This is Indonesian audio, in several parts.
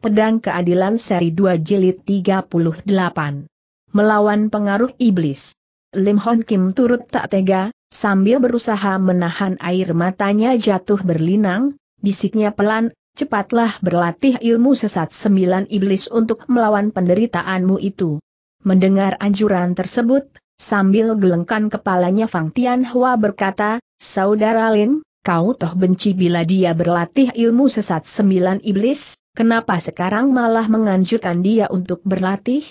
Pedang Keadilan Seri 2 Jilid 38. Melawan Pengaruh Iblis. Lim Hon Kim turut tak tega, sambil berusaha menahan air matanya jatuh berlinang, bisiknya pelan, cepatlah berlatih ilmu sesat sembilan iblis untuk melawan penderitaanmu itu. Mendengar anjuran tersebut, sambil gelengkan kepalanya Fang Tian Hua berkata, Saudara Lin, kau toh benci bila dia berlatih ilmu sesat sembilan iblis? Kenapa sekarang malah menganjurkan dia untuk berlatih?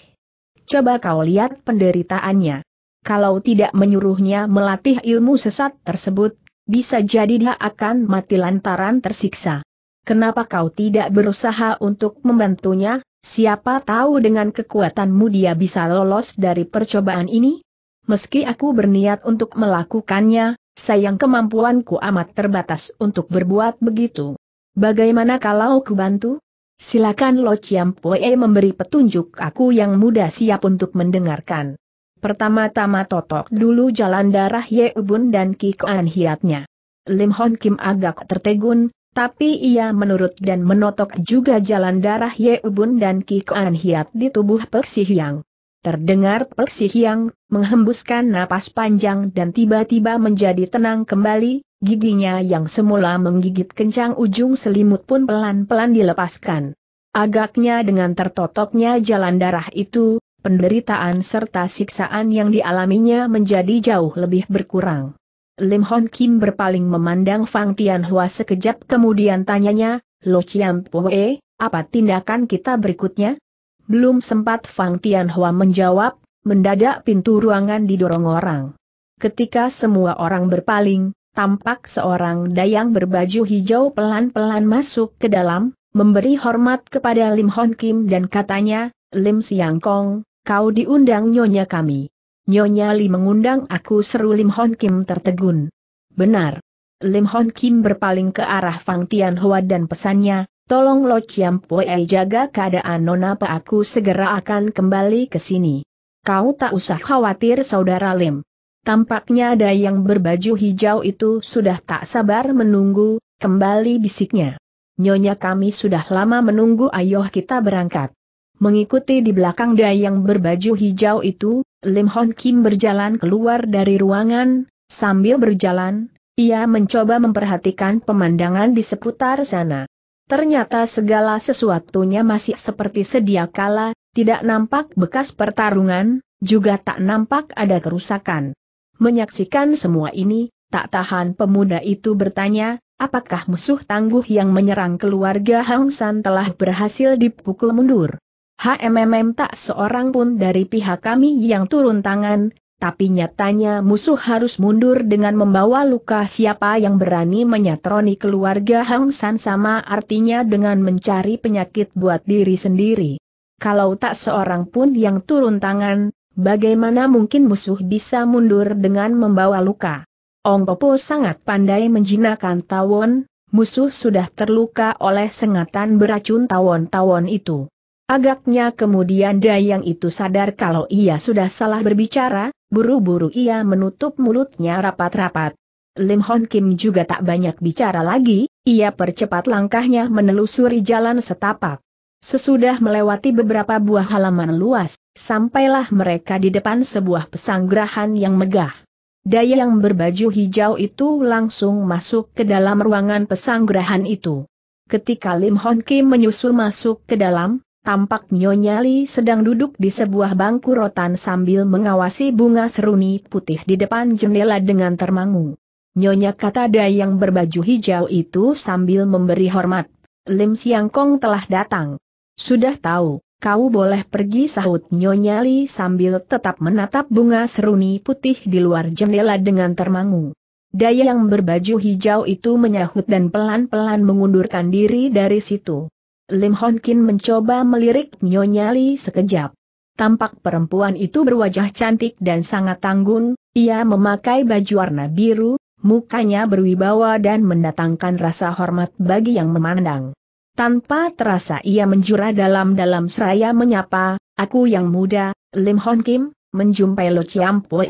Coba kau lihat penderitaannya. Kalau tidak menyuruhnya melatih ilmu sesat tersebut, bisa jadi dia akan mati lantaran tersiksa. Kenapa kau tidak berusaha untuk membantunya? Siapa tahu dengan kekuatanmu dia bisa lolos dari percobaan ini? Meski aku berniat untuk melakukannya, sayang kemampuanku amat terbatas untuk berbuat begitu. Bagaimana kalau kubantu? bantu? Silakan Lo Chiam Pue memberi petunjuk aku yang muda siap untuk mendengarkan. Pertama-tama totok dulu jalan darah Ye Ubun dan Ki Koan Hiatnya. Lim Hon Kim agak tertegun, tapi ia menurut dan menotok juga jalan darah Ye Ubun dan Ki Koan Hiat di tubuh Pek Si Hyang. Terdengar Pek Si Hyang menghembuskan napas panjang dan tiba-tiba menjadi tenang kembali, Giginya yang semula menggigit kencang ujung selimut pun pelan-pelan dilepaskan. Agaknya dengan tertotoknya jalan darah itu, penderitaan serta siksaan yang dialaminya menjadi jauh lebih berkurang. Lim Hon Kim berpaling memandang Fang Tian Hua sekejap kemudian tanyanya, Lo Chiam Pue, apa tindakan kita berikutnya? Belum sempat Fang Tian Hua menjawab, mendadak pintu ruangan didorong orang. Ketika semua orang berpaling, tampak seorang dayang berbaju hijau pelan-pelan masuk ke dalam, memberi hormat kepada Lim Hon Kim dan katanya, Lim Siang Kong, kau diundang nyonya kami. Nyonya Li mengundang aku seru Lim Hon Kim tertegun. Benar. Lim Hon Kim berpaling ke arah Fang Tian Hua dan pesannya, tolong Lo Chiam Pue jaga keadaan Nona Pa aku segera akan kembali ke sini. Kau tak usah khawatir saudara Lim. Tampaknya ada yang berbaju hijau itu sudah tak sabar menunggu, kembali bisiknya. Nyonya kami sudah lama menunggu ayoh kita berangkat. Mengikuti di belakang dayang berbaju hijau itu, Lim Hon Kim berjalan keluar dari ruangan, sambil berjalan, ia mencoba memperhatikan pemandangan di seputar sana. Ternyata segala sesuatunya masih seperti sedia kala, tidak nampak bekas pertarungan, juga tak nampak ada kerusakan. Menyaksikan semua ini, tak tahan pemuda itu bertanya, Apakah musuh tangguh yang menyerang keluarga Hang San telah berhasil dipukul mundur? HMMM tak seorang pun dari pihak kami yang turun tangan, tapi nyatanya musuh harus mundur dengan membawa luka siapa yang berani menyatroni keluarga Hang San sama artinya dengan mencari penyakit buat diri sendiri. Kalau tak seorang pun yang turun tangan, bagaimana mungkin musuh bisa mundur dengan membawa luka? Ong Popo sangat pandai menjinakkan tawon, musuh sudah terluka oleh sengatan beracun tawon-tawon itu. Agaknya kemudian Dayang itu sadar kalau ia sudah salah berbicara, buru-buru ia menutup mulutnya rapat-rapat. Lim Hon Kim juga tak banyak bicara lagi, ia percepat langkahnya menelusuri jalan setapak. Sesudah melewati beberapa buah halaman luas, sampailah mereka di depan sebuah pesanggrahan yang megah. Daya yang berbaju hijau itu langsung masuk ke dalam ruangan pesanggrahan itu. Ketika Lim Hon Kim menyusul masuk ke dalam, tampak Nyonya Li sedang duduk di sebuah bangku rotan sambil mengawasi bunga seruni putih di depan jendela dengan termangu. Nyonya kata Daya yang berbaju hijau itu sambil memberi hormat. Lim Siang Kong telah datang. Sudah tahu, Kau boleh pergi sahut Nyonya Li sambil tetap menatap bunga seruni putih di luar jendela dengan termangu. Daya yang berbaju hijau itu menyahut dan pelan-pelan mengundurkan diri dari situ. Lim Kin mencoba melirik Nyonya Li sekejap. Tampak perempuan itu berwajah cantik dan sangat tanggun, ia memakai baju warna biru, mukanya berwibawa dan mendatangkan rasa hormat bagi yang memandang. Tanpa terasa ia menjura dalam-dalam seraya menyapa, aku yang muda, Lim Hon Kim, menjumpai Lo Chiam Pue.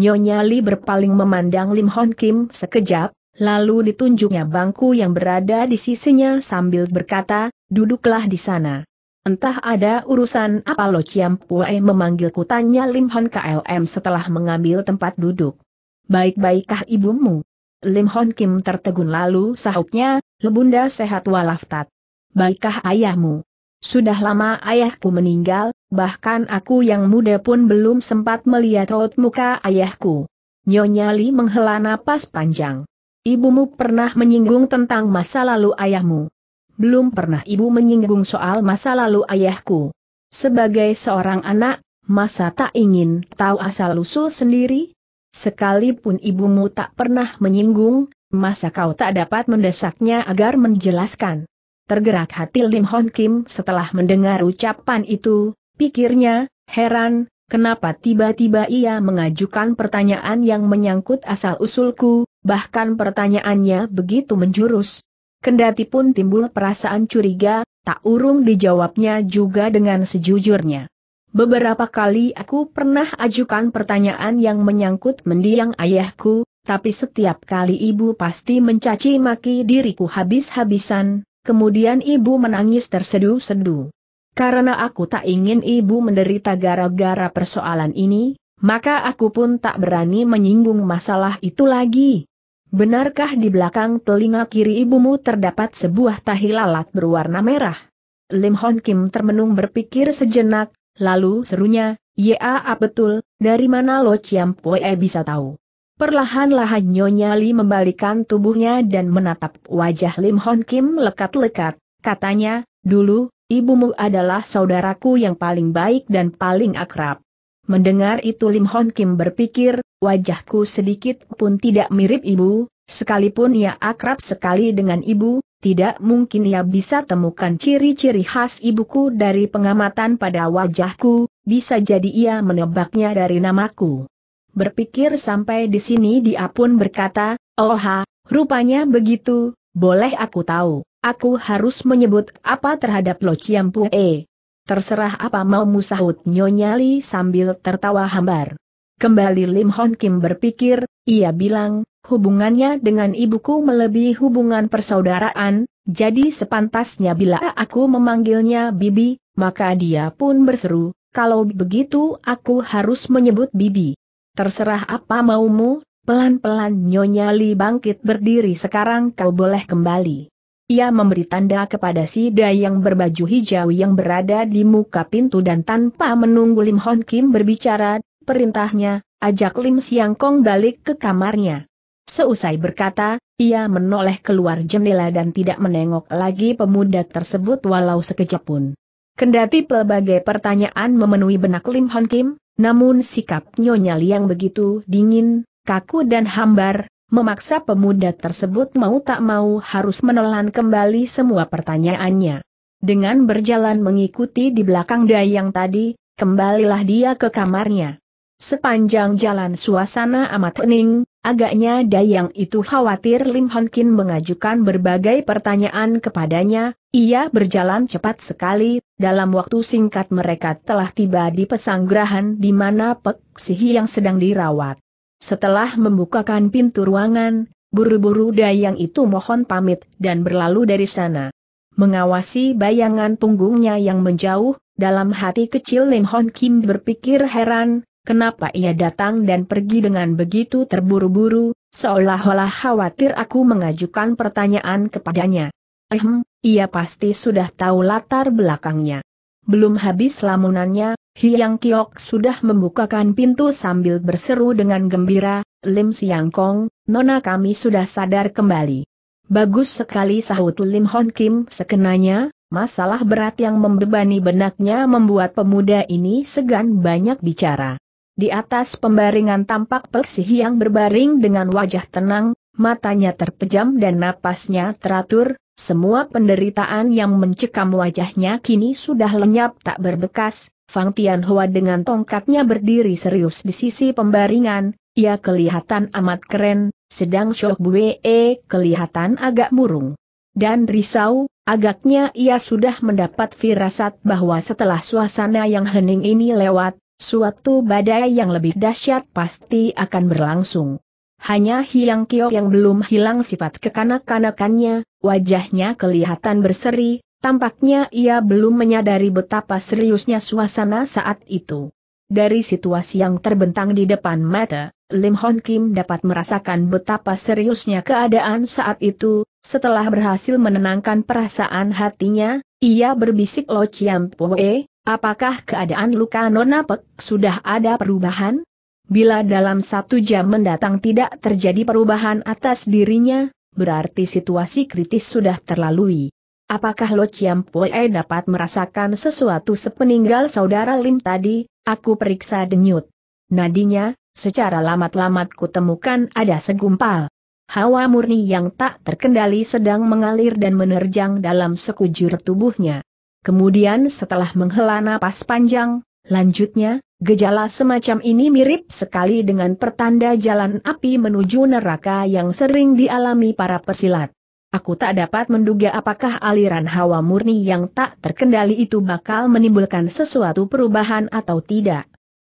Nyonya Li berpaling memandang Lim Hon Kim sekejap, lalu ditunjuknya bangku yang berada di sisinya sambil berkata, duduklah di sana. Entah ada urusan apa Lo Chiam Pue memanggilku tanya Lim Hon KLM setelah mengambil tempat duduk. Baik-baikkah ibumu? Lim Hon Kim tertegun lalu sahutnya, Lebunda sehat walafat. Baikkah ayahmu? Sudah lama ayahku meninggal, bahkan aku yang muda pun belum sempat melihat raut muka ayahku. Nyonya Li menghela napas panjang. Ibumu pernah menyinggung tentang masa lalu ayahmu. Belum pernah ibu menyinggung soal masa lalu ayahku. Sebagai seorang anak, masa tak ingin tahu asal-usul sendiri? Sekalipun ibumu tak pernah menyinggung, masa kau tak dapat mendesaknya agar menjelaskan? Tergerak hati Lim Hon Kim setelah mendengar ucapan itu, pikirnya, heran, kenapa tiba-tiba ia mengajukan pertanyaan yang menyangkut asal-usulku, bahkan pertanyaannya begitu menjurus. Kendati pun timbul perasaan curiga, tak urung dijawabnya juga dengan sejujurnya. Beberapa kali aku pernah ajukan pertanyaan yang menyangkut mendiang ayahku, tapi setiap kali ibu pasti mencaci maki diriku habis-habisan, kemudian ibu menangis tersedu-sedu. Karena aku tak ingin ibu menderita gara-gara persoalan ini, maka aku pun tak berani menyinggung masalah itu lagi. Benarkah di belakang telinga kiri ibumu terdapat sebuah tahi lalat berwarna merah? Lim Hon Kim termenung berpikir sejenak, Lalu serunya, Ya, betul, dari mana Lo Chiam Poe bisa tahu? Perlahan-lahan Nyonya Li membalikan tubuhnya dan menatap wajah Lim Hon Kim lekat-lekat, katanya, dulu, ibumu adalah saudaraku yang paling baik dan paling akrab. Mendengar itu Lim Hon Kim berpikir, wajahku sedikit pun tidak mirip ibu, sekalipun ia akrab sekali dengan ibu, tidak mungkin ia bisa temukan ciri-ciri khas ibuku dari pengamatan pada wajahku, bisa jadi ia menebaknya dari namaku. Berpikir sampai di sini dia pun berkata, Oha, oh, rupanya begitu, boleh aku tahu, aku harus menyebut apa terhadap Lo e? Terserah apa maumu sahut Nyonyali sambil tertawa hambar. Kembali Lim Hon Kim berpikir, ia bilang, hubungannya dengan ibuku melebihi hubungan persaudaraan, jadi sepantasnya bila aku memanggilnya Bibi, maka dia pun berseru, kalau begitu aku harus menyebut Bibi. Terserah apa maumu, pelan-pelan Nyonya Li bangkit berdiri sekarang kau boleh kembali. Ia memberi tanda kepada si Dayang yang berbaju hijau yang berada di muka pintu dan tanpa menunggu Lim Hon Kim berbicara, perintahnya, ajak Lim Siang Kong balik ke kamarnya. Seusai berkata, ia menoleh keluar jendela dan tidak menengok lagi pemuda tersebut walau sekejap pun. Kendati pelbagai pertanyaan memenuhi benak Lim Hon Kim, namun sikap Nyonya Liang begitu dingin, kaku dan hambar, memaksa pemuda tersebut mau tak mau harus menelan kembali semua pertanyaannya. Dengan berjalan mengikuti di belakang Dayang tadi, kembalilah dia ke kamarnya. Sepanjang jalan suasana amat hening, Agaknya Dayang itu khawatir Lim Hon Kin mengajukan berbagai pertanyaan kepadanya, ia berjalan cepat sekali, dalam waktu singkat mereka telah tiba di pesanggrahan di mana Pek Sihi yang sedang dirawat. Setelah membukakan pintu ruangan, buru-buru Dayang itu mohon pamit dan berlalu dari sana. Mengawasi bayangan punggungnya yang menjauh, dalam hati kecil Lim Hon Kim berpikir heran, Kenapa ia datang dan pergi dengan begitu terburu-buru, seolah-olah khawatir aku mengajukan pertanyaan kepadanya. Ehm, ia pasti sudah tahu latar belakangnya. Belum habis lamunannya, Hiang Kiok sudah membukakan pintu sambil berseru dengan gembira, Lim Siang Kong, nona kami sudah sadar kembali. Bagus sekali sahut Lim Hon Kim sekenanya, masalah berat yang membebani benaknya membuat pemuda ini segan banyak bicara. Di atas pembaringan tampak Peksih yang berbaring dengan wajah tenang, matanya terpejam dan napasnya teratur, semua penderitaan yang mencekam wajahnya kini sudah lenyap tak berbekas, Fang Tianhua dengan tongkatnya berdiri serius di sisi pembaringan, ia kelihatan amat keren, sedang Shoh Buwe kelihatan agak murung. Dan risau, agaknya ia sudah mendapat firasat bahwa setelah suasana yang hening ini lewat, suatu badai yang lebih dahsyat pasti akan berlangsung. Hanya Hiang Kio yang belum hilang sifat kekanak-kanakannya, wajahnya kelihatan berseri, tampaknya ia belum menyadari betapa seriusnya suasana saat itu. Dari situasi yang terbentang di depan mata, Lim Hon Kim dapat merasakan betapa seriusnya keadaan saat itu, setelah berhasil menenangkan perasaan hatinya, ia berbisik Lo Chiam Pue, Apakah keadaan luka Nona Pek sudah ada perubahan? Bila dalam satu jam mendatang tidak terjadi perubahan atas dirinya, berarti situasi kritis sudah terlalui. Apakah Lo Chiam Pue dapat merasakan sesuatu sepeninggal saudara Lim tadi? Aku periksa denyut. Nadinya, secara lamat-lamat kutemukan ada segumpal. Hawa murni yang tak terkendali sedang mengalir dan menerjang dalam sekujur tubuhnya. Kemudian setelah menghela napas panjang, lanjutnya, gejala semacam ini mirip sekali dengan pertanda jalan api menuju neraka yang sering dialami para persilat. Aku tak dapat menduga apakah aliran hawa murni yang tak terkendali itu bakal menimbulkan sesuatu perubahan atau tidak.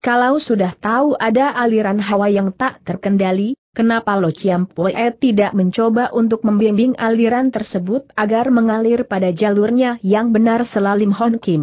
Kalau sudah tahu ada aliran hawa yang tak terkendali, Kenapa Lo Chiam Poe tidak mencoba untuk membimbing aliran tersebut agar mengalir pada jalurnya yang benar selalim Hon Kim?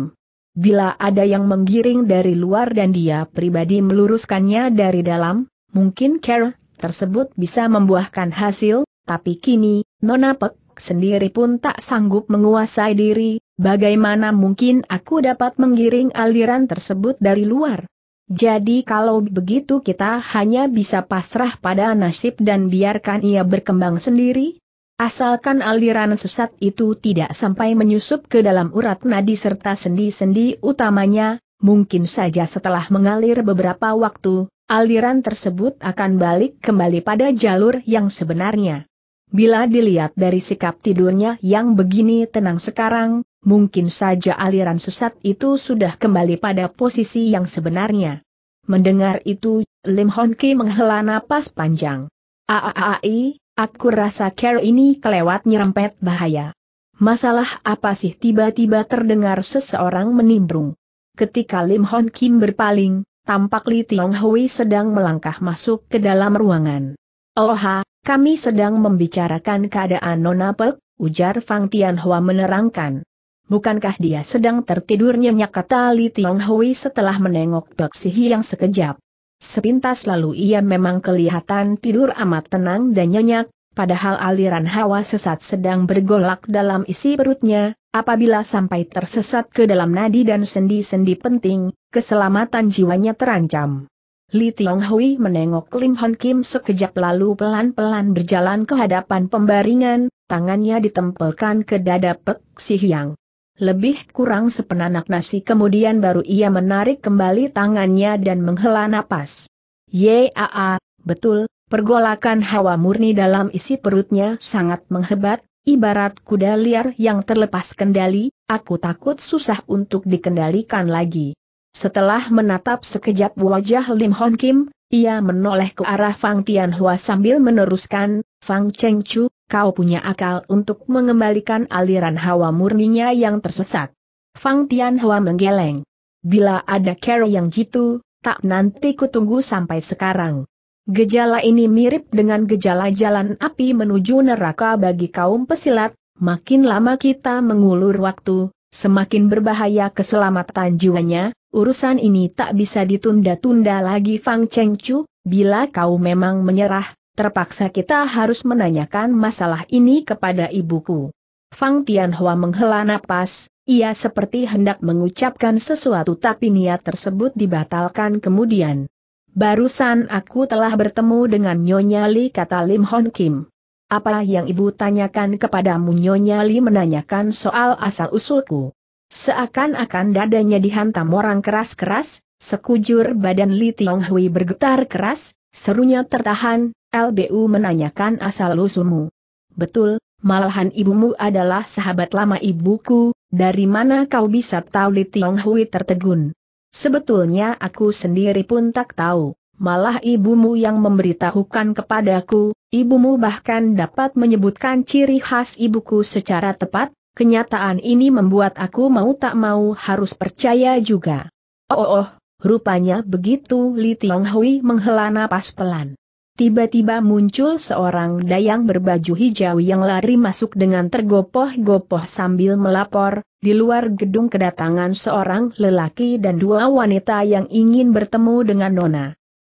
Bila ada yang menggiring dari luar dan dia pribadi meluruskannya dari dalam, mungkin care tersebut bisa membuahkan hasil, tapi kini, Nona Pek sendiri pun tak sanggup menguasai diri, bagaimana mungkin aku dapat menggiring aliran tersebut dari luar? Jadi kalau begitu kita hanya bisa pasrah pada nasib dan biarkan ia berkembang sendiri? Asalkan aliran sesat itu tidak sampai menyusup ke dalam urat nadi serta sendi-sendi utamanya, mungkin saja setelah mengalir beberapa waktu, aliran tersebut akan balik kembali pada jalur yang sebenarnya. Bila dilihat dari sikap tidurnya yang begini tenang sekarang, mungkin saja aliran sesat itu sudah kembali pada posisi yang sebenarnya. Mendengar itu, Lim Hon Ki menghela napas panjang. Aaai, aku rasa care ini kelewat nyerempet bahaya. Masalah apa sih tiba-tiba terdengar seseorang menimbrung. Ketika Lim Hon Kim berpaling, tampak Li Tiong Hui sedang melangkah masuk ke dalam ruangan. Oha, oh, kami sedang membicarakan keadaan Nona Pek, ujar Fang Tian Hua menerangkan bukankah dia sedang tertidur nyenyak kata Li Tiong Hui setelah menengok Bok Sihi yang sekejap. Sepintas lalu ia memang kelihatan tidur amat tenang dan nyenyak, padahal aliran hawa sesat sedang bergolak dalam isi perutnya, apabila sampai tersesat ke dalam nadi dan sendi-sendi penting, keselamatan jiwanya terancam. Li Tiong Hui menengok Lim Hon Kim sekejap lalu pelan-pelan berjalan ke hadapan pembaringan, tangannya ditempelkan ke dada Pek Si Hiang. Lebih kurang sepenanak nasi kemudian baru ia menarik kembali tangannya dan menghela napas. Yaa, betul, pergolakan hawa murni dalam isi perutnya sangat menghebat, ibarat kuda liar yang terlepas kendali, aku takut susah untuk dikendalikan lagi. Setelah menatap sekejap wajah Lim Hon Kim, ia menoleh ke arah Fang Tian Hua sambil meneruskan, Fang Cheng Chu, kau punya akal untuk mengembalikan aliran hawa murninya yang tersesat. Fang Tian Hua menggeleng. Bila ada Carol yang jitu, tak nanti kutunggu sampai sekarang. Gejala ini mirip dengan gejala jalan api menuju neraka bagi kaum pesilat, makin lama kita mengulur waktu, semakin berbahaya keselamatan jiwanya, urusan ini tak bisa ditunda-tunda lagi Fang Cheng Chu, bila kau memang menyerah, Terpaksa kita harus menanyakan masalah ini kepada ibuku. Fang Tianhua menghela napas, ia seperti hendak mengucapkan sesuatu tapi niat tersebut dibatalkan kemudian. Barusan aku telah bertemu dengan Nyonya Li kata Lim Hon Kim. Apa yang ibu tanyakan kepadamu Nyonya Li menanyakan soal asal-usulku. Seakan-akan dadanya dihantam orang keras-keras, sekujur badan Li Tionghui bergetar keras, Serunya tertahan, LBU menanyakan asal-usulmu. Betul, malahan ibumu adalah sahabat lama ibuku, dari mana kau bisa tahu Li Tiong Hui tertegun? Sebetulnya aku sendiri pun tak tahu, malah ibumu yang memberitahukan kepadaku, ibumu bahkan dapat menyebutkan ciri khas ibuku secara tepat, kenyataan ini membuat aku mau tak mau harus percaya juga. Oh, oh, oh Rupanya begitu Li Tiong Hui menghela napas pelan. Tiba-tiba muncul seorang dayang berbaju hijau yang lari masuk dengan tergopoh-gopoh sambil melapor, di luar gedung kedatangan seorang lelaki dan dua wanita yang ingin bertemu dengan Nona.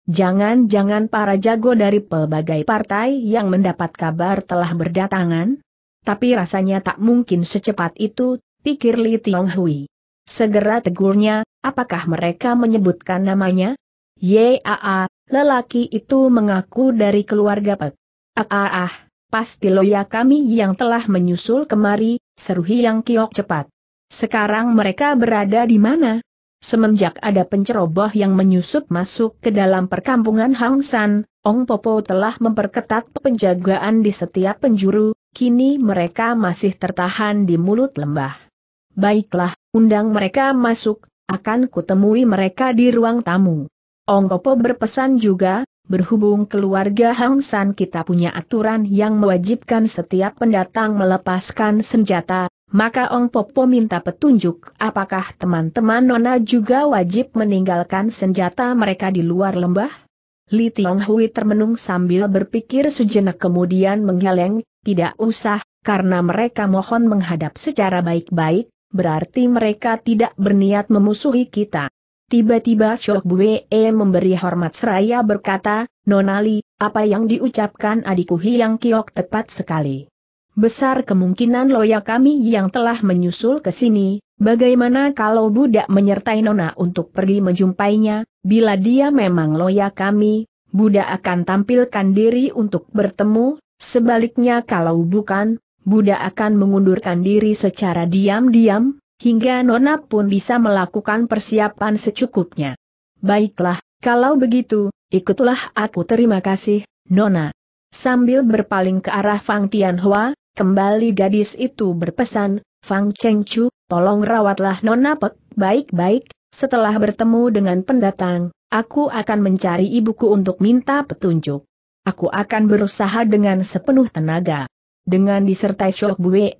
Jangan-jangan para jago dari pelbagai partai yang mendapat kabar telah berdatangan? Tapi rasanya tak mungkin secepat itu, pikir Li Tiong Hui. Segera tegurnya, apakah mereka menyebutkan namanya? Yaa, lelaki itu mengaku dari keluarga Pek. Ah, ah, ah, pasti loya kami yang telah menyusul kemari, seru Hiang Kiok cepat. Sekarang mereka berada di mana? Semenjak ada penceroboh yang menyusup masuk ke dalam perkampungan Hang San, Ong Popo telah memperketat penjagaan di setiap penjuru, kini mereka masih tertahan di mulut lembah. Baiklah, undang mereka masuk, akan kutemui mereka di ruang tamu. Ong Popo berpesan juga, berhubung keluarga Hang San kita punya aturan yang mewajibkan setiap pendatang melepaskan senjata, maka Ong Popo minta petunjuk apakah teman-teman Nona juga wajib meninggalkan senjata mereka di luar lembah? Li Tiong Hui termenung sambil berpikir sejenak kemudian menggeleng, tidak usah, karena mereka mohon menghadap secara baik-baik, berarti mereka tidak berniat memusuhi kita. Tiba-tiba Shoh Bue memberi hormat seraya berkata, Nonali, apa yang diucapkan adikku Hiang Kiok tepat sekali. Besar kemungkinan loya kami yang telah menyusul ke sini, bagaimana kalau budak menyertai Nona untuk pergi menjumpainya, bila dia memang loya kami, budak akan tampilkan diri untuk bertemu, sebaliknya kalau bukan, Buddha akan mengundurkan diri secara diam-diam, hingga Nona pun bisa melakukan persiapan secukupnya. Baiklah, kalau begitu, ikutlah aku terima kasih, Nona. Sambil berpaling ke arah Fang Tianhua, kembali gadis itu berpesan, Fang Chengchu, tolong rawatlah Nona Pek baik-baik, setelah bertemu dengan pendatang, aku akan mencari ibuku untuk minta petunjuk. Aku akan berusaha dengan sepenuh tenaga. Dengan disertai shock bue,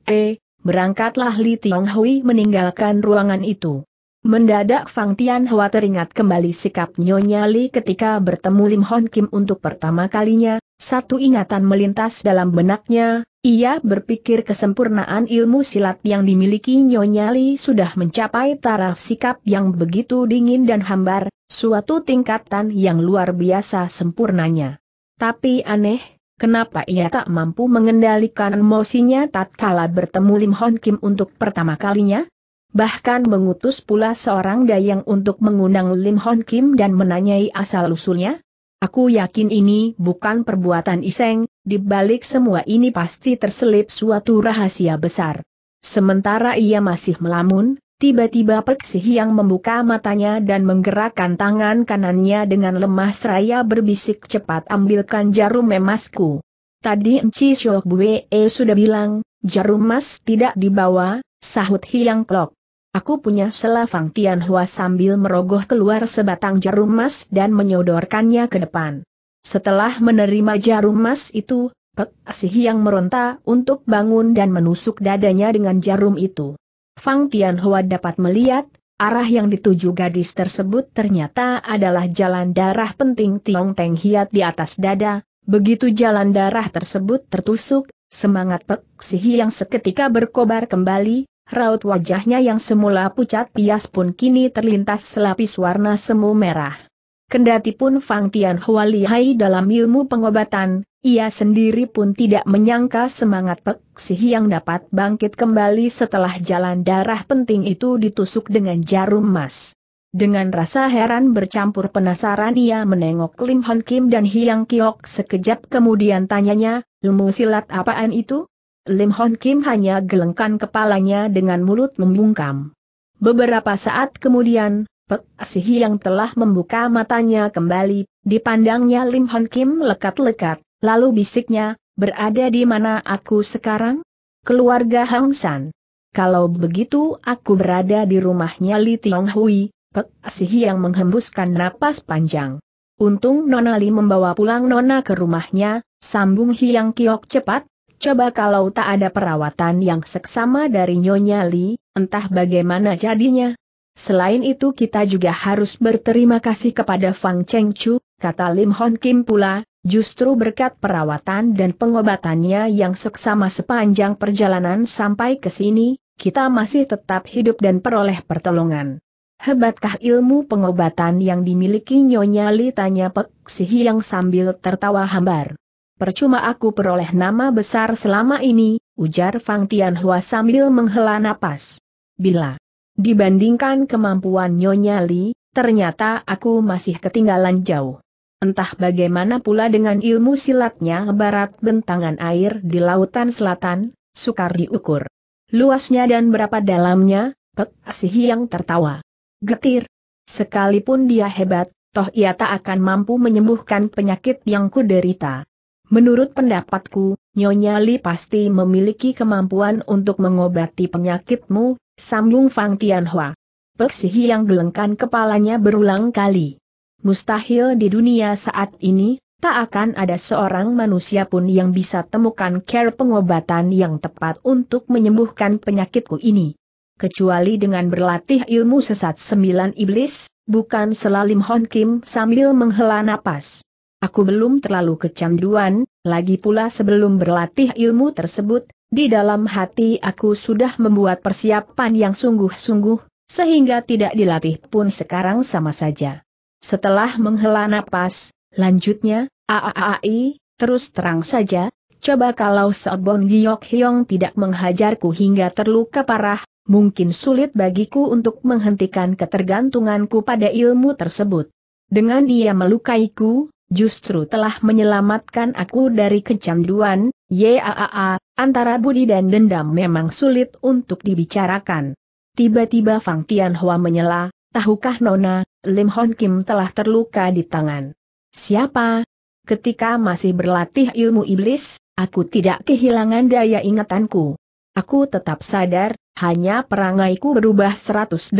berangkatlah Li Tiong Hui meninggalkan ruangan itu. Mendadak Fang Tian Hua teringat kembali sikap Nyonya Li ketika bertemu Lim Hon Kim untuk pertama kalinya, satu ingatan melintas dalam benaknya, ia berpikir kesempurnaan ilmu silat yang dimiliki Nyonya Li sudah mencapai taraf sikap yang begitu dingin dan hambar, suatu tingkatan yang luar biasa sempurnanya. Tapi aneh, Kenapa ia tak mampu mengendalikan emosinya tatkala bertemu Lim Hon Kim untuk pertama kalinya? Bahkan mengutus pula seorang dayang untuk mengundang Lim Hon Kim dan menanyai asal-usulnya? Aku yakin ini bukan perbuatan iseng, di balik semua ini pasti terselip suatu rahasia besar. Sementara ia masih melamun, Tiba-tiba Peksih yang membuka matanya dan menggerakkan tangan kanannya dengan lemah seraya berbisik cepat ambilkan jarum emasku. Tadi Enci Syok Bue sudah bilang, jarum emas tidak dibawa, sahut Hiang Klok. Aku punya selafang Tianhua sambil merogoh keluar sebatang jarum emas dan menyodorkannya ke depan. Setelah menerima jarum emas itu, Pek yang meronta untuk bangun dan menusuk dadanya dengan jarum itu. Fang Tianhua dapat melihat, arah yang dituju gadis tersebut ternyata adalah jalan darah penting Tiong Teng Hiat di atas dada, begitu jalan darah tersebut tertusuk, semangat Pek Sihi yang seketika berkobar kembali, raut wajahnya yang semula pucat pias pun kini terlintas selapis warna semu merah. Kendati pun Fang Tian Huali lihai dalam ilmu pengobatan, ia sendiri pun tidak menyangka semangat Pek yang dapat bangkit kembali setelah jalan darah penting itu ditusuk dengan jarum emas. Dengan rasa heran bercampur penasaran ia menengok Lim Hon Kim dan Hiang Kiok sekejap kemudian tanyanya, ilmu silat apaan itu? Lim Hon Kim hanya gelengkan kepalanya dengan mulut membungkam. Beberapa saat kemudian, Pek Asih yang telah membuka matanya kembali, dipandangnya Lim Hon Kim lekat-lekat, lalu bisiknya, berada di mana aku sekarang? Keluarga Hang San. Kalau begitu aku berada di rumahnya Li Tiong Hui, Pek Asih yang menghembuskan napas panjang. Untung Nona Li membawa pulang Nona ke rumahnya, sambung Hiang Kiok cepat, coba kalau tak ada perawatan yang seksama dari Nyonya Li, entah bagaimana jadinya. Selain itu kita juga harus berterima kasih kepada Fang Cheng Chu, kata Lim Hon Kim pula, justru berkat perawatan dan pengobatannya yang seksama sepanjang perjalanan sampai ke sini, kita masih tetap hidup dan peroleh pertolongan. Hebatkah ilmu pengobatan yang dimiliki Nyonya Li tanya Pek Sihi yang sambil tertawa hambar. Percuma aku peroleh nama besar selama ini, ujar Fang Tianhua sambil menghela napas. Bila Dibandingkan kemampuan Nyonya Li, ternyata aku masih ketinggalan jauh. Entah bagaimana pula dengan ilmu silatnya barat bentangan air di lautan selatan, sukar diukur. Luasnya dan berapa dalamnya, Pek Asih yang tertawa. Getir. Sekalipun dia hebat, toh ia tak akan mampu menyembuhkan penyakit yang kuderita. Menurut pendapatku, Nyonya Li pasti memiliki kemampuan untuk mengobati penyakitmu, sambung Fang Tianhua. Peksihi yang gelengkan kepalanya berulang kali. Mustahil di dunia saat ini, tak akan ada seorang manusia pun yang bisa temukan care pengobatan yang tepat untuk menyembuhkan penyakitku ini. Kecuali dengan berlatih ilmu sesat sembilan iblis, bukan selalim Hon Kim sambil menghela napas. Aku belum terlalu kecanduan, lagi pula sebelum berlatih ilmu tersebut, di dalam hati aku sudah membuat persiapan yang sungguh-sungguh, sehingga tidak dilatih pun sekarang sama saja. Setelah menghela napas, lanjutnya, aaai, terus terang saja, coba kalau Sobon Giyok Hyong tidak menghajarku hingga terluka parah, mungkin sulit bagiku untuk menghentikan ketergantunganku pada ilmu tersebut. Dengan dia melukaiku, justru telah menyelamatkan aku dari kecanduan, yaa, antara budi dan dendam memang sulit untuk dibicarakan. Tiba-tiba Fang Tianhua menyela, tahukah Nona, Lim Hon Kim telah terluka di tangan. Siapa? Ketika masih berlatih ilmu iblis, aku tidak kehilangan daya ingatanku. Aku tetap sadar, hanya perangaiku berubah 180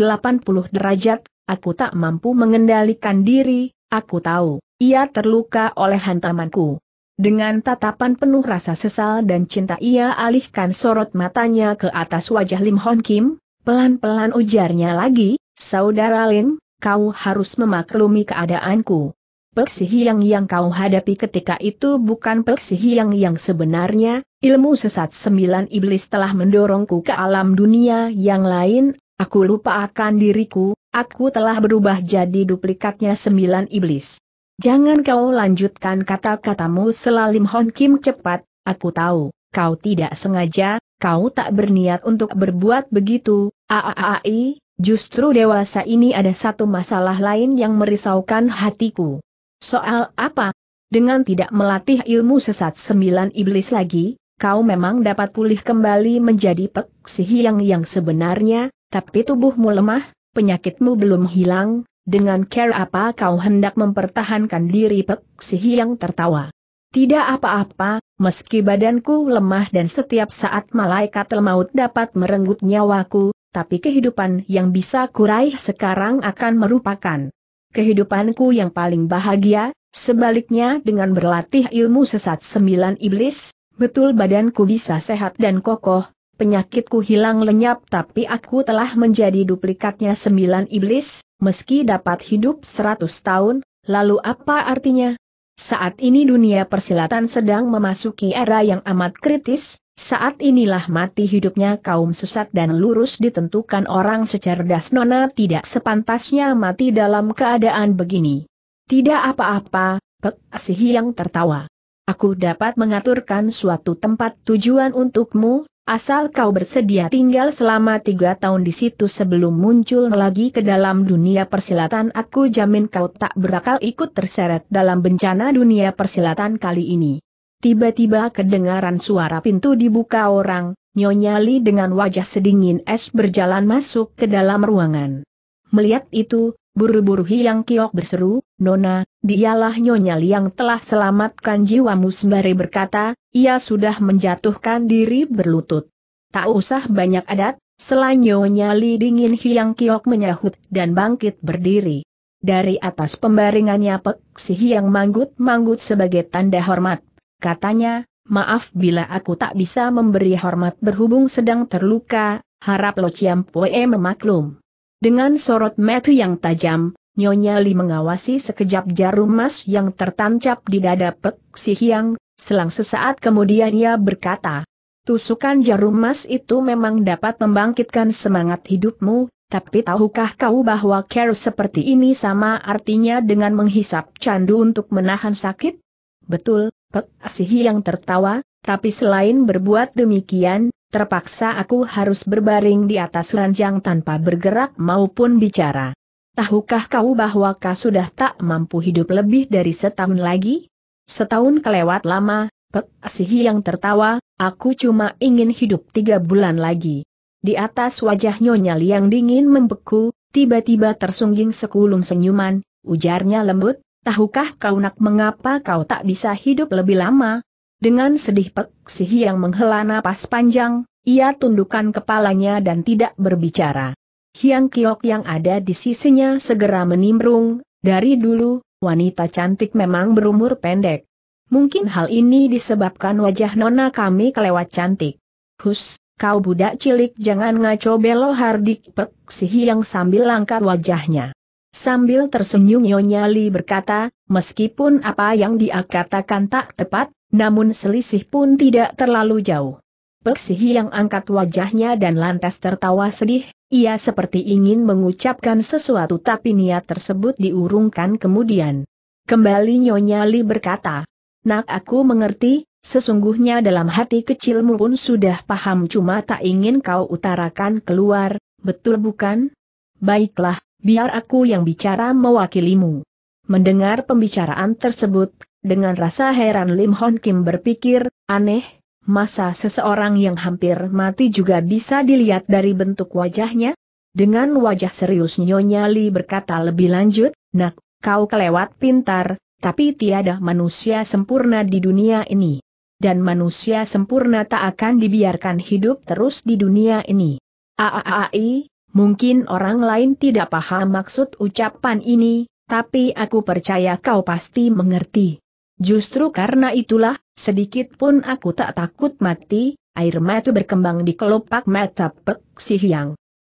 derajat, aku tak mampu mengendalikan diri, aku tahu. Ia terluka oleh hantamanku. Dengan tatapan penuh rasa sesal dan cinta ia alihkan sorot matanya ke atas wajah Lim Hon Kim, pelan-pelan ujarnya lagi, Saudara Lim, kau harus memaklumi keadaanku. Peksi Hiang yang kau hadapi ketika itu bukan Peksi Hiang yang sebenarnya, ilmu sesat sembilan iblis telah mendorongku ke alam dunia yang lain, aku lupa akan diriku, aku telah berubah jadi duplikatnya sembilan iblis. Jangan kau lanjutkan kata-katamu selalim Hon Kim cepat, aku tahu, kau tidak sengaja, kau tak berniat untuk berbuat begitu, aaai, justru dewasa ini ada satu masalah lain yang merisaukan hatiku. Soal apa? Dengan tidak melatih ilmu sesat sembilan iblis lagi, kau memang dapat pulih kembali menjadi pek yang yang sebenarnya, tapi tubuhmu lemah, penyakitmu belum hilang, dengan care apa kau hendak mempertahankan diri Peksihi yang tertawa. Tidak apa-apa, meski badanku lemah dan setiap saat malaikat lemaut dapat merenggut nyawaku, tapi kehidupan yang bisa kuraih sekarang akan merupakan kehidupanku yang paling bahagia, sebaliknya dengan berlatih ilmu sesat sembilan iblis, betul badanku bisa sehat dan kokoh, penyakitku hilang lenyap tapi aku telah menjadi duplikatnya sembilan iblis, meski dapat hidup seratus tahun, lalu apa artinya? Saat ini dunia persilatan sedang memasuki era yang amat kritis, saat inilah mati hidupnya kaum sesat dan lurus ditentukan orang secerdas nona tidak sepantasnya mati dalam keadaan begini. Tidak apa-apa, Pek Sihiang yang tertawa. Aku dapat mengaturkan suatu tempat tujuan untukmu, Asal kau bersedia tinggal selama tiga tahun di situ sebelum muncul lagi ke dalam dunia persilatan aku jamin kau tak berakal ikut terseret dalam bencana dunia persilatan kali ini. Tiba-tiba kedengaran suara pintu dibuka orang, nyonyali dengan wajah sedingin es berjalan masuk ke dalam ruangan. Melihat itu, buru-buru Hiang Kiok berseru, Nona, dialah Nyonya Liang telah selamatkan jiwamu sembari berkata, ia sudah menjatuhkan diri berlutut. Tak usah banyak adat, Selain Nyonya Li dingin Hiang Kiok menyahut dan bangkit berdiri. Dari atas pembaringannya Pek Si Hiang manggut-manggut sebagai tanda hormat. Katanya, maaf bila aku tak bisa memberi hormat berhubung sedang terluka, harap Lo Chiam Poe memaklum. Dengan sorot metu yang tajam, Nyonya Li mengawasi sekejap jarum emas yang tertancap di dada Pek Si Hiang, selang sesaat kemudian ia berkata, Tusukan jarum emas itu memang dapat membangkitkan semangat hidupmu, tapi tahukah kau bahwa care seperti ini sama artinya dengan menghisap candu untuk menahan sakit? Betul, Pek Si Hiang tertawa, tapi selain berbuat demikian, terpaksa aku harus berbaring di atas ranjang tanpa bergerak maupun bicara. Tahukah kau bahwa kau sudah tak mampu hidup lebih dari setahun lagi? Setahun kelewat lama, Pek Sihi yang tertawa, aku cuma ingin hidup tiga bulan lagi. Di atas wajah Nyonya Liang dingin membeku, tiba-tiba tersungging sekulung senyuman, ujarnya lembut, tahukah kau nak mengapa kau tak bisa hidup lebih lama? Dengan sedih Pek Sihi yang menghela napas panjang, ia tundukkan kepalanya dan tidak berbicara. Hiang Kiok yang ada di sisinya segera menimbrung, dari dulu, wanita cantik memang berumur pendek. Mungkin hal ini disebabkan wajah nona kami kelewat cantik. Hus, kau budak cilik jangan ngaco belo hardik pek si Hiang sambil langkah wajahnya. Sambil tersenyum Nyonya Li berkata, meskipun apa yang dia katakan tak tepat, namun selisih pun tidak terlalu jauh. Peksihi yang angkat wajahnya dan lantas tertawa sedih, ia seperti ingin mengucapkan sesuatu tapi niat tersebut diurungkan kemudian. Kembali Nyonya Li berkata, Nak aku mengerti, sesungguhnya dalam hati kecilmu pun sudah paham cuma tak ingin kau utarakan keluar, betul bukan? Baiklah, biar aku yang bicara mewakilimu. Mendengar pembicaraan tersebut, dengan rasa heran Lim Hon Kim berpikir, aneh, masa seseorang yang hampir mati juga bisa dilihat dari bentuk wajahnya? Dengan wajah serius Nyonya Li berkata lebih lanjut, Nak, kau kelewat pintar, tapi tiada manusia sempurna di dunia ini. Dan manusia sempurna tak akan dibiarkan hidup terus di dunia ini. Aaai, mungkin orang lain tidak paham maksud ucapan ini, tapi aku percaya kau pasti mengerti. Justru karena itulah, Sedikit pun aku tak takut mati, air mata berkembang di kelopak mata Pek Si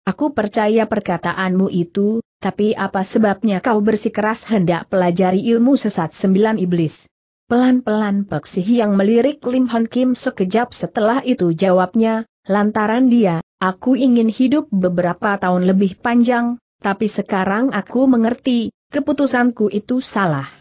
Aku percaya perkataanmu itu, tapi apa sebabnya kau bersikeras hendak pelajari ilmu sesat sembilan iblis? Pelan-pelan Pek Si melirik Lim Hon Kim sekejap setelah itu jawabnya, lantaran dia, aku ingin hidup beberapa tahun lebih panjang, tapi sekarang aku mengerti, keputusanku itu salah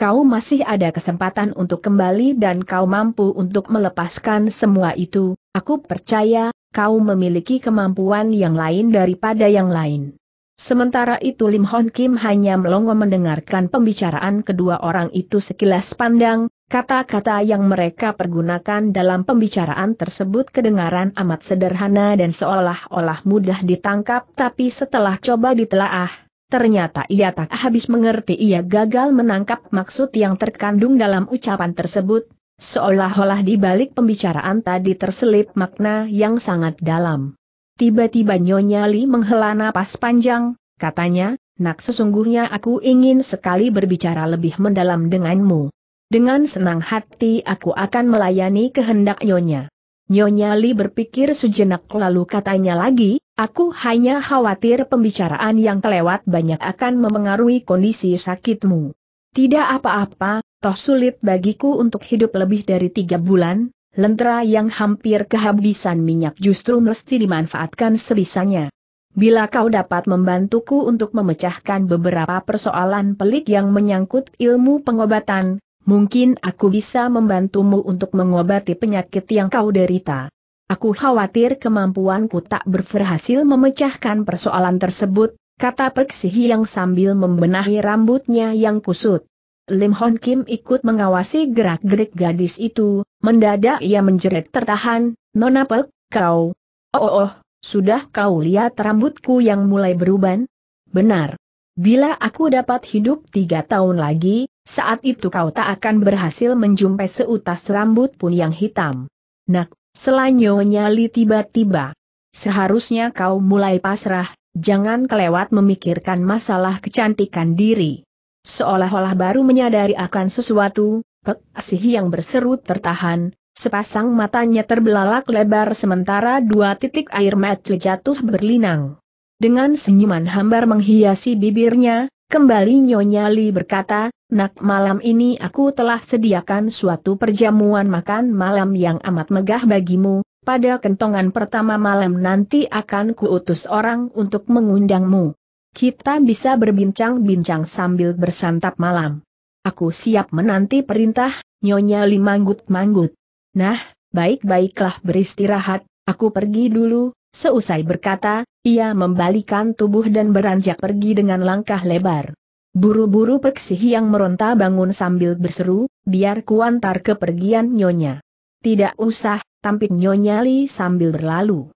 kau masih ada kesempatan untuk kembali dan kau mampu untuk melepaskan semua itu, aku percaya, kau memiliki kemampuan yang lain daripada yang lain. Sementara itu Lim Hon Kim hanya melongo mendengarkan pembicaraan kedua orang itu sekilas pandang, kata-kata yang mereka pergunakan dalam pembicaraan tersebut kedengaran amat sederhana dan seolah-olah mudah ditangkap tapi setelah coba ditelaah, Ternyata ia tak habis mengerti ia gagal menangkap maksud yang terkandung dalam ucapan tersebut, seolah-olah di balik pembicaraan tadi terselip makna yang sangat dalam. Tiba-tiba Nyonya Li menghela napas panjang, katanya, Nak sesungguhnya aku ingin sekali berbicara lebih mendalam denganmu. Dengan senang hati aku akan melayani kehendak Nyonya. Nyonya Li berpikir sejenak lalu katanya lagi, Aku hanya khawatir pembicaraan yang kelewat banyak akan memengaruhi kondisi sakitmu. Tidak apa-apa, toh sulit bagiku untuk hidup lebih dari tiga bulan, lentera yang hampir kehabisan minyak justru mesti dimanfaatkan sebisanya. Bila kau dapat membantuku untuk memecahkan beberapa persoalan pelik yang menyangkut ilmu pengobatan, mungkin aku bisa membantumu untuk mengobati penyakit yang kau derita. Aku khawatir kemampuanku tak berhasil memecahkan persoalan tersebut, kata Peksihi yang sambil membenahi rambutnya yang kusut. Lim Hon Kim ikut mengawasi gerak-gerik gadis itu, mendadak ia menjerit tertahan, Nona Pek, kau. Oh, oh, oh, sudah kau lihat rambutku yang mulai beruban? Benar. Bila aku dapat hidup tiga tahun lagi, saat itu kau tak akan berhasil menjumpai seutas rambut pun yang hitam. Nak, Selanyonya Li tiba-tiba. Seharusnya kau mulai pasrah, jangan kelewat memikirkan masalah kecantikan diri. Seolah-olah baru menyadari akan sesuatu, Pek Asih yang berseru tertahan, sepasang matanya terbelalak lebar sementara dua titik air mata jatuh berlinang. Dengan senyuman hambar menghiasi bibirnya, kembali Nyonya Li berkata, Nak malam ini aku telah sediakan suatu perjamuan makan malam yang amat megah bagimu, pada kentongan pertama malam nanti akan kuutus orang untuk mengundangmu. Kita bisa berbincang-bincang sambil bersantap malam. Aku siap menanti perintah, Nyonya Limanggut-Manggut. Nah, baik-baiklah beristirahat, aku pergi dulu, seusai berkata, ia membalikan tubuh dan beranjak pergi dengan langkah lebar. Buru-buru Peksi yang meronta bangun sambil berseru, biar kuantar kepergian nyonya. Tidak usah, tampik nyonya Li sambil berlalu.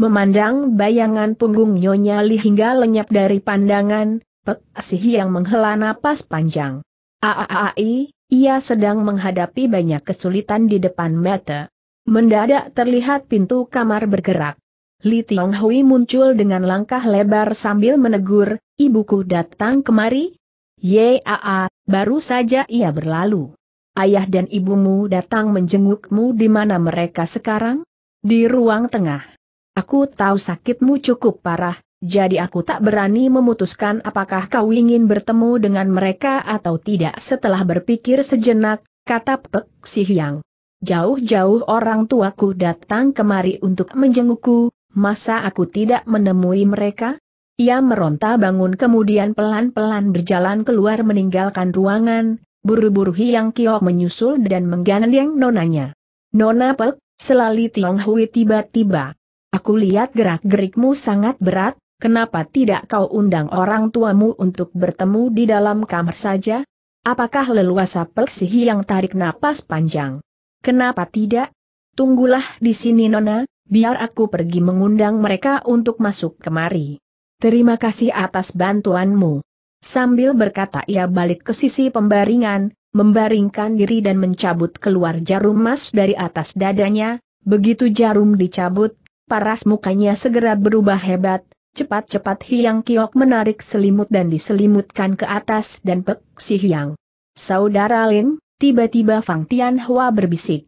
Memandang bayangan punggung nyonya Li hingga lenyap dari pandangan, Peksi yang menghela napas panjang. Aaai, ia sedang menghadapi banyak kesulitan di depan mata. Mendadak terlihat pintu kamar bergerak. Li Tionghui muncul dengan langkah lebar sambil menegur, ibuku datang kemari, Yaa, baru saja ia berlalu. Ayah dan ibumu datang menjengukmu di mana mereka sekarang? Di ruang tengah. Aku tahu sakitmu cukup parah, jadi aku tak berani memutuskan apakah kau ingin bertemu dengan mereka atau tidak setelah berpikir sejenak, kata Pek Sihyang. Jauh-jauh orang tuaku datang kemari untuk menjengukku, masa aku tidak menemui mereka? Ia meronta bangun kemudian pelan-pelan berjalan keluar meninggalkan ruangan, buru-buru Hiang Kiok menyusul dan menggandeng nonanya. Nona Pek, selali Tiong Hui tiba-tiba. Aku lihat gerak-gerikmu sangat berat, kenapa tidak kau undang orang tuamu untuk bertemu di dalam kamar saja? Apakah leluasa Pek Si Hiang tarik napas panjang? Kenapa tidak? Tunggulah di sini Nona, biar aku pergi mengundang mereka untuk masuk kemari. Terima kasih atas bantuanmu. Sambil berkata ia balik ke sisi pembaringan, membaringkan diri dan mencabut keluar jarum emas dari atas dadanya, begitu jarum dicabut, paras mukanya segera berubah hebat, cepat-cepat hilang. Kiok menarik selimut dan diselimutkan ke atas dan pek si Hiang. Saudara Lin, tiba-tiba Fang Tian Hua berbisik.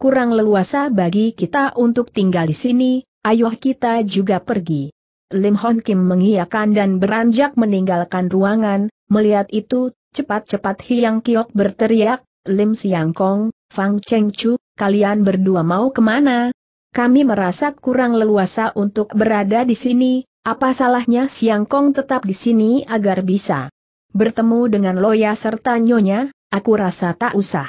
Kurang leluasa bagi kita untuk tinggal di sini, ayo kita juga pergi. Lim Hon Kim mengiyakan dan beranjak meninggalkan ruangan, melihat itu, cepat-cepat Hiang Kiok berteriak, Lim Siang Kong, Fang Cheng Chu, kalian berdua mau kemana? Kami merasa kurang leluasa untuk berada di sini, apa salahnya Siang Kong tetap di sini agar bisa bertemu dengan Loya serta Nyonya, aku rasa tak usah.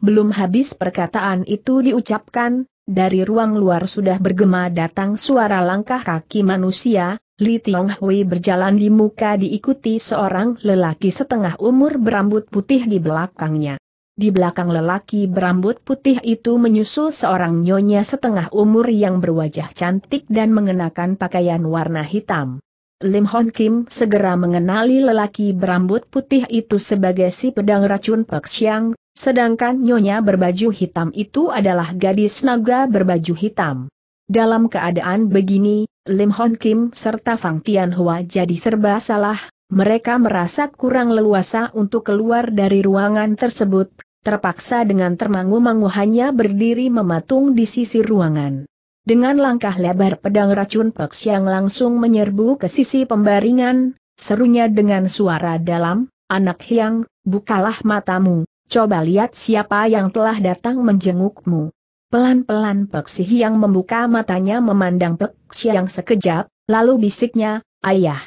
Belum habis perkataan itu diucapkan, dari ruang luar sudah bergema datang suara langkah kaki manusia, Li Tiong Hui berjalan di muka diikuti seorang lelaki setengah umur berambut putih di belakangnya. Di belakang lelaki berambut putih itu menyusul seorang nyonya setengah umur yang berwajah cantik dan mengenakan pakaian warna hitam. Lim Hon Kim segera mengenali lelaki berambut putih itu sebagai si pedang racun Pek Siang. Sedangkan nyonya berbaju hitam itu adalah gadis naga berbaju hitam. Dalam keadaan begini, Lim Hon Kim serta Fang Tianhua jadi serba salah, mereka merasa kurang leluasa untuk keluar dari ruangan tersebut, terpaksa dengan termangu-mangu hanya berdiri mematung di sisi ruangan. Dengan langkah lebar pedang racun Peks yang langsung menyerbu ke sisi pembaringan, serunya dengan suara dalam, anak hyang, bukalah matamu, coba lihat siapa yang telah datang menjengukmu. Pelan-pelan Peksi yang membuka matanya memandang Peksi yang sekejap, lalu bisiknya, Ayah.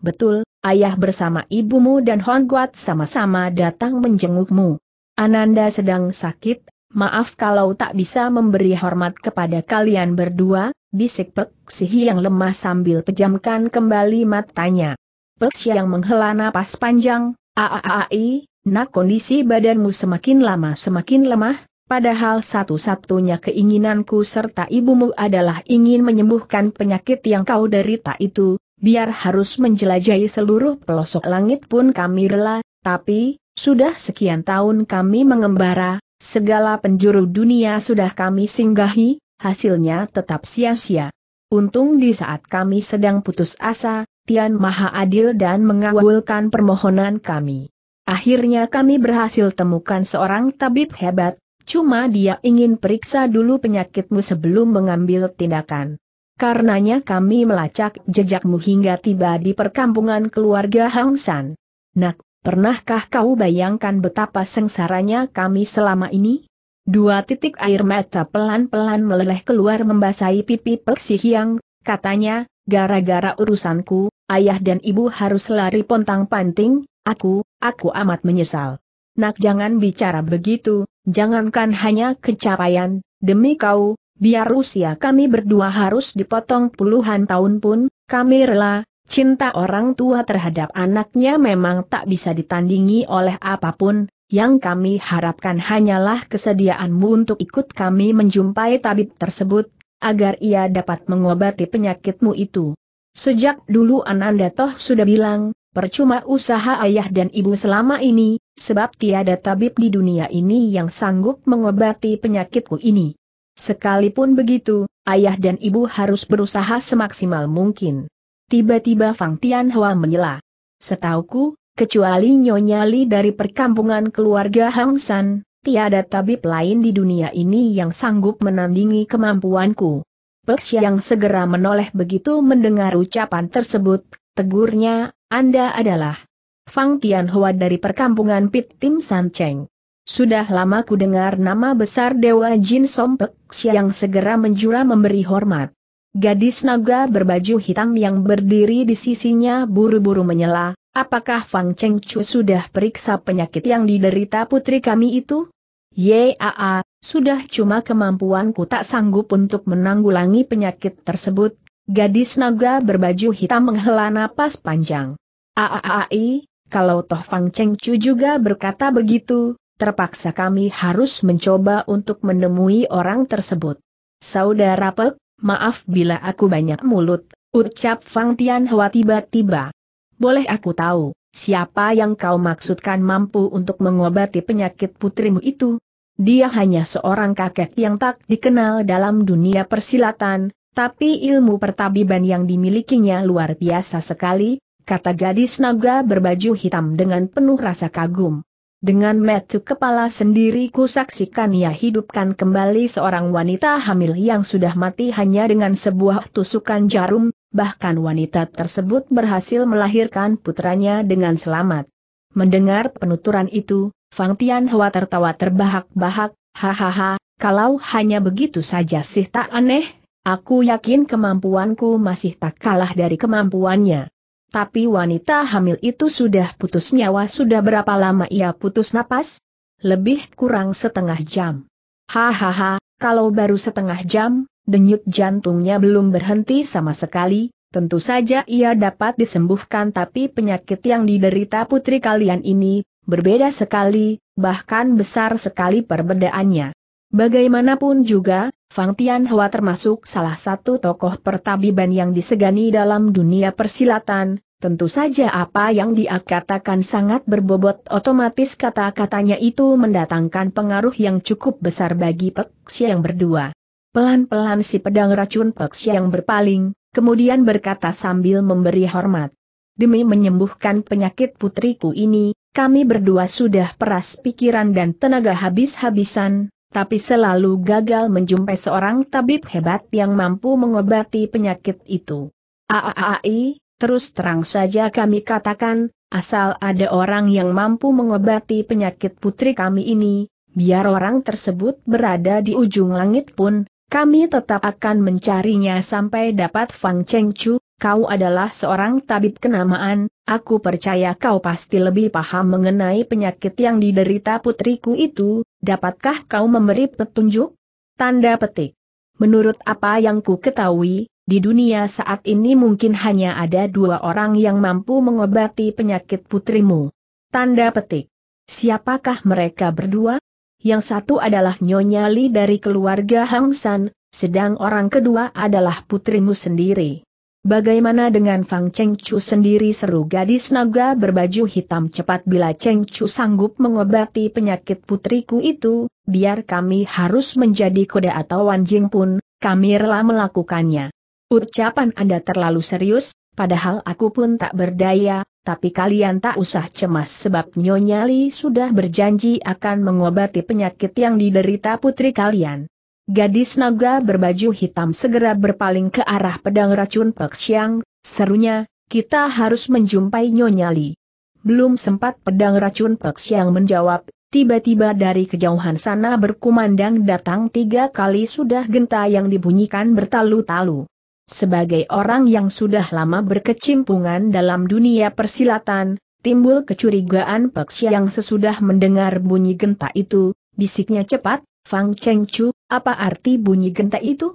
Betul, ayah bersama ibumu dan Guat sama-sama datang menjengukmu. Ananda sedang sakit, maaf kalau tak bisa memberi hormat kepada kalian berdua, bisik Peksi yang lemah sambil pejamkan kembali matanya. Peksi yang menghela napas panjang, aaai, Nak kondisi badanmu semakin lama semakin lemah, padahal satu-satunya keinginanku serta ibumu adalah ingin menyembuhkan penyakit yang kau derita itu, biar harus menjelajahi seluruh pelosok langit pun kami rela, tapi, sudah sekian tahun kami mengembara, segala penjuru dunia sudah kami singgahi, hasilnya tetap sia-sia. Untung di saat kami sedang putus asa, Tian Maha Adil dan mengawalkan permohonan kami. Akhirnya kami berhasil temukan seorang tabib hebat, cuma dia ingin periksa dulu penyakitmu sebelum mengambil tindakan. Karenanya kami melacak jejakmu hingga tiba di perkampungan keluarga Hang San. Nak, pernahkah kau bayangkan betapa sengsaranya kami selama ini? Dua titik air mata pelan-pelan meleleh keluar membasahi pipi Peksi Hiang, katanya, gara-gara urusanku, ayah dan ibu harus lari pontang-panting, aku, Aku amat menyesal. Nak jangan bicara begitu, jangankan hanya kecapaian, demi kau, biar usia kami berdua harus dipotong puluhan tahun pun, kami rela, cinta orang tua terhadap anaknya memang tak bisa ditandingi oleh apapun, yang kami harapkan hanyalah kesediaanmu untuk ikut kami menjumpai tabib tersebut, agar ia dapat mengobati penyakitmu itu. Sejak dulu Ananda Toh sudah bilang, Percuma usaha ayah dan ibu selama ini, sebab tiada tabib di dunia ini yang sanggup mengobati penyakitku ini. Sekalipun begitu, ayah dan ibu harus berusaha semaksimal mungkin. Tiba-tiba Fang Tianhua menyela. Setauku, kecuali Nyonya Li dari perkampungan keluarga Hang San, tiada tabib lain di dunia ini yang sanggup menandingi kemampuanku. Peksia yang segera menoleh begitu mendengar ucapan tersebut, tegurnya, Anda adalah Fang Tianhua dari perkampungan Pit Tim San Cheng. Sudah lama ku dengar nama besar Dewa Jin Sompek yang segera menjura memberi hormat. Gadis naga berbaju hitam yang berdiri di sisinya buru-buru menyela, apakah Fang Cheng Chu sudah periksa penyakit yang diderita putri kami itu? Yaa, sudah cuma kemampuanku tak sanggup untuk menanggulangi penyakit tersebut, Gadis naga berbaju hitam menghela napas panjang. Aaai, kalau Toh Fang Cheng Chu juga berkata begitu, terpaksa kami harus mencoba untuk menemui orang tersebut. Saudara Pek, maaf bila aku banyak mulut, ucap Fang Tianhua tiba-tiba. Boleh aku tahu, siapa yang kau maksudkan mampu untuk mengobati penyakit putrimu itu? Dia hanya seorang kakek yang tak dikenal dalam dunia persilatan, tapi ilmu pertabiban yang dimilikinya luar biasa sekali, kata gadis naga berbaju hitam dengan penuh rasa kagum. Dengan metu kepala sendiri ku saksikan ia hidupkan kembali seorang wanita hamil yang sudah mati hanya dengan sebuah tusukan jarum, bahkan wanita tersebut berhasil melahirkan putranya dengan selamat. Mendengar penuturan itu, Fang Tianhua tertawa terbahak-bahak, hahaha, kalau hanya begitu saja sih tak aneh, Aku yakin kemampuanku masih tak kalah dari kemampuannya. Tapi wanita hamil itu sudah putus nyawa sudah berapa lama ia putus napas? Lebih kurang setengah jam. Hahaha, kalau baru setengah jam, denyut jantungnya belum berhenti sama sekali, tentu saja ia dapat disembuhkan tapi penyakit yang diderita putri kalian ini, berbeda sekali, bahkan besar sekali perbedaannya. Bagaimanapun juga, Fang Tianhua termasuk salah satu tokoh pertabiban yang disegani dalam dunia persilatan, tentu saja apa yang dia katakan sangat berbobot otomatis kata-katanya itu mendatangkan pengaruh yang cukup besar bagi Pek yang berdua. Pelan-pelan si pedang racun Pek yang berpaling, kemudian berkata sambil memberi hormat. Demi menyembuhkan penyakit putriku ini, kami berdua sudah peras pikiran dan tenaga habis-habisan, tapi selalu gagal menjumpai seorang tabib hebat yang mampu mengobati penyakit itu. Aaai, terus terang saja kami katakan, asal ada orang yang mampu mengobati penyakit putri kami ini, biar orang tersebut berada di ujung langit pun, kami tetap akan mencarinya sampai dapat Fang Cheng Chu, kau adalah seorang tabib kenamaan, aku percaya kau pasti lebih paham mengenai penyakit yang diderita putriku itu, dapatkah kau memberi petunjuk? Tanda petik. Menurut apa yang ku ketahui, di dunia saat ini mungkin hanya ada dua orang yang mampu mengobati penyakit putrimu. Tanda petik. Siapakah mereka berdua? Yang satu adalah Nyonya Li dari keluarga Hang San, sedang orang kedua adalah putrimu sendiri. Bagaimana dengan Fang Cheng Chu sendiri seru gadis naga berbaju hitam cepat bila Cheng Chu sanggup mengobati penyakit putriku itu, biar kami harus menjadi kuda atau anjing pun, kami rela melakukannya. Ucapan Anda terlalu serius, padahal aku pun tak berdaya, tapi kalian tak usah cemas sebab Nyonya Li sudah berjanji akan mengobati penyakit yang diderita putri kalian. Gadis naga berbaju hitam segera berpaling ke arah pedang racun Pek Siang, serunya, kita harus menjumpai Nyonya Li. Belum sempat pedang racun Pek Siang menjawab, tiba-tiba dari kejauhan sana berkumandang datang tiga kali sudah genta yang dibunyikan bertalu-talu. Sebagai orang yang sudah lama berkecimpungan dalam dunia persilatan, timbul kecurigaan Pek Siang sesudah mendengar bunyi genta itu, bisiknya cepat, Fang Cheng Chu, apa arti bunyi genta itu?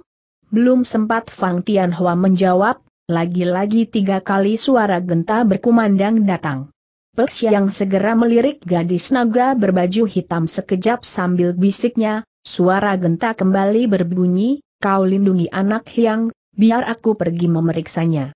Belum sempat Fang Tianhua menjawab, lagi-lagi tiga kali suara genta berkumandang datang. Peks yang segera melirik gadis naga berbaju hitam sekejap sambil bisiknya, suara genta kembali berbunyi, kau lindungi anak Hyang, biar aku pergi memeriksanya.